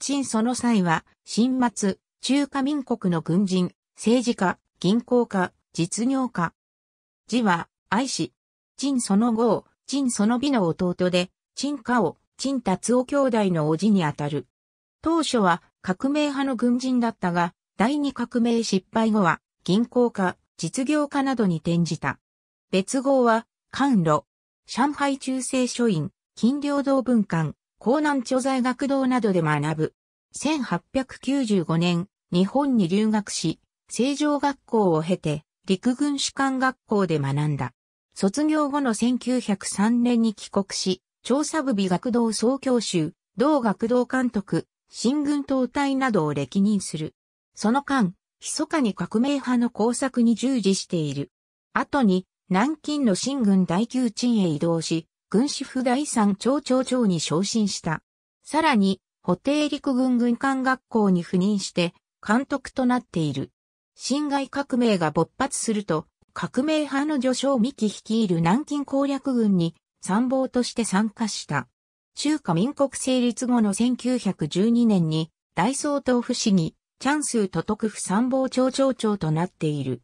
陳その際は、新末、中華民国の軍人、政治家、銀行家、実業家。字は、愛し、陳その後、陳その美の弟で、陳家を、陳達夫兄弟の叔父にあたる。当初は革命派の軍人だったが、第二革命失敗後は、銀行家、実業家などに転じた。別号は、関路、上海中世書院、金領道文館、江南著在学堂などで学ぶ。1895年、日本に留学し、成城学校を経て、陸軍士官学校で学んだ。卒業後の1903年に帰国し、調査部美学堂総教習、同学堂監督、新軍党隊などを歴任する。その間、密かに革命派の工作に従事している。後に、南京の新軍第9鎮へ移動し、軍司府第三町町長に昇進した。さらに、補定陸軍軍艦学校に赴任して、監督となっている。侵害革命が勃発すると、革命派の序章三木率いる南京攻略軍に参謀として参加した。中華民国成立後の1912年に、大総統府市議、チャンスー都督府参謀町長長となっている。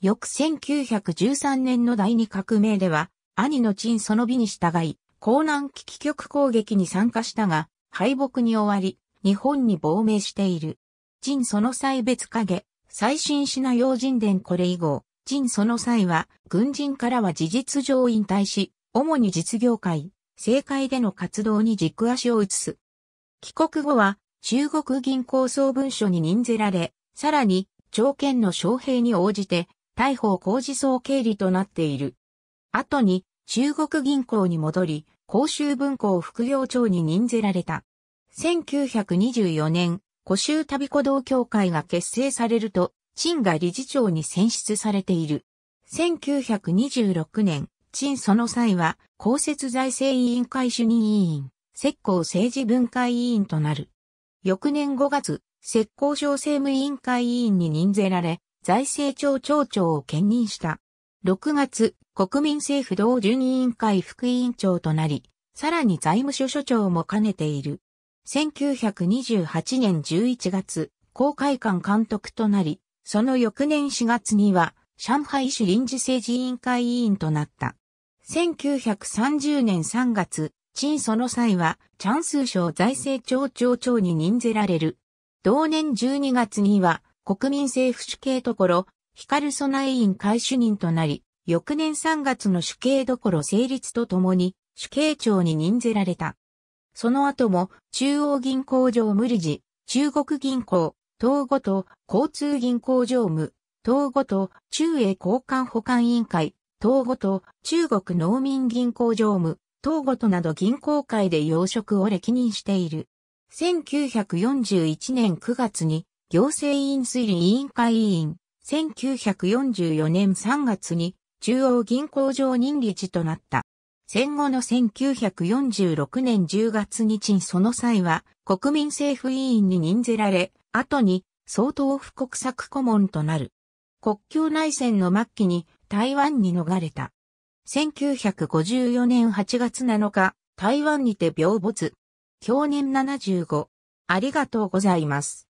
翌1913年の第二革命では、兄の陳その美に従い、江南危機局攻撃に参加したが、敗北に終わり、日本に亡命している。陳その際別影、最新シナ用人伝これ以後、陳その際は、軍人からは事実上引退し、主に実業界、政界での活動に軸足を移す。帰国後は、中国銀行総文書に任ぜられ、さらに、条件の将兵に応じて、逮捕工事総経理となっている。後に中国銀行に戻り、公衆文庫副業長に任ぜられた。1924年、古州旅子同協会が結成されると、陳が理事長に選出されている。1926年、陳その際は、公設財政委員会主任委員、石膏政治分解委員となる。翌年5月、石膏省政務委員会委員に任ぜられ、財政庁長長を兼任した。6月、国民政府同順委員会副委員長となり、さらに財務諸所長も兼ねている。1928年11月、公会館監督となり、その翌年4月には、上海市臨時政治委員会委員となった。1930年3月、陳その際は、チャンス省財政庁長長に任ぜられる。同年12月には、国民政府主計ところ、光備委員会主任となり、翌年3月の主計どころ成立とともに、主計長に任ぜられた。その後も、中央銀行上無理事、中国銀行、東後と交通銀行常務、東後と中英交換保管委員会、東後と中国農民銀行常務、東後となど銀行会で要職を歴任している。1941年9月に行政院推理委員会委員、1944年3月に中央銀行常任理事となった。戦後の1946年10月にその際は国民政府委員に任ぜられ、後に総統府国策顧問となる。国境内戦の末期に台湾に逃れた。1954年8月7日、台湾にて病没。去年75。ありがとうございます。